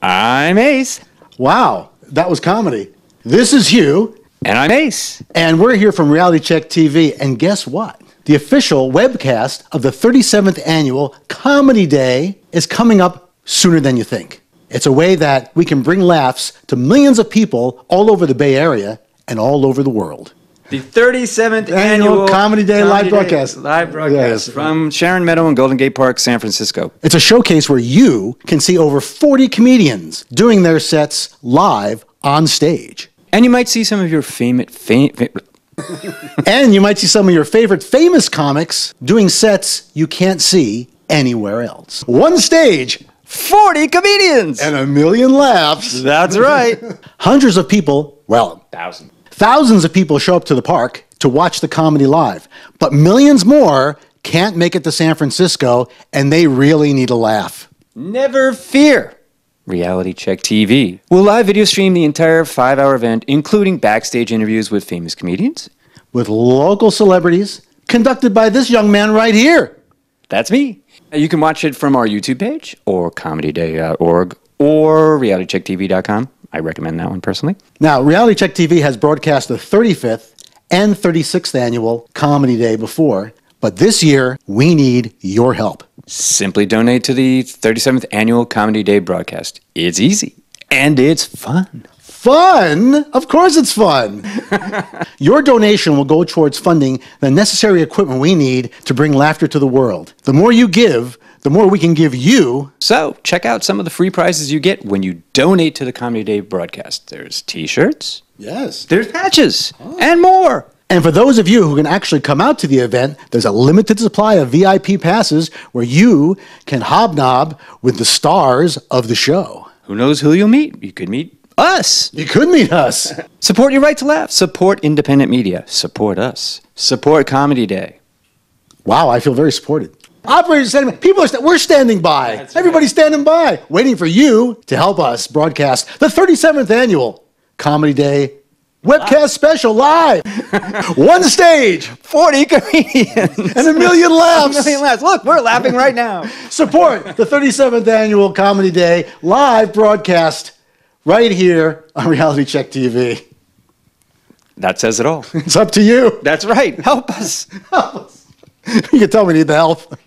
I'm Ace. Wow, that was comedy. This is Hugh. And I'm Ace. And we're here from Reality Check TV. And guess what? The official webcast of the 37th annual Comedy Day is coming up sooner than you think. It's a way that we can bring laughs to millions of people all over the Bay Area and all over the world. The 37th annual, annual Comedy Day Comedy live Day broadcast. Live broadcast yes. from Sharon Meadow in Golden Gate Park, San Francisco. It's a showcase where you can see over 40 comedians doing their sets live on stage. And you might see some of your favorite fam- and you might see some of your favorite famous comics doing sets you can't see anywhere else. One stage 40 comedians and a million laughs. That's right. Hundreds of people, well, thousands Thousands of people show up to the park to watch the comedy live, but millions more can't make it to San Francisco and they really need a laugh. Never fear. Reality Check TV will live video stream the entire five hour event, including backstage interviews with famous comedians, with local celebrities, conducted by this young man right here. That's me. You can watch it from our YouTube page or comedyday.org or realitychecktv.com. I recommend that one personally. Now, Reality Check TV has broadcast the 35th and 36th annual Comedy Day before, but this year we need your help. Simply donate to the 37th annual Comedy Day broadcast. It's easy and it's fun. Fun? Of course it's fun. Your donation will go towards funding the necessary equipment we need to bring laughter to the world. The more you give, the more we can give you. So check out some of the free prizes you get when you donate to the Comedy Day broadcast. There's t-shirts. Yes. There's patches oh. and more. And for those of you who can actually come out to the event, there's a limited supply of VIP passes where you can hobnob with the stars of the show. Who knows who you'll meet? You could meet us. You could meet us. Support your right to laugh. Support independent media. Support us. Support Comedy Day. Wow, I feel very supported. Operators standing by. People are, st- we're standing by. That's Everybody's right. standing by, waiting for you to help us broadcast the 37th annual Comedy Day webcast special live. One stage, 40 comedians, and a million laughs. a million laughs. Look, we're laughing right now. Support the 37th annual Comedy Day live broadcast right here on Reality Check TV. That says it all. It's up to you. That's right. Help us. Help us. You can tell we need the help.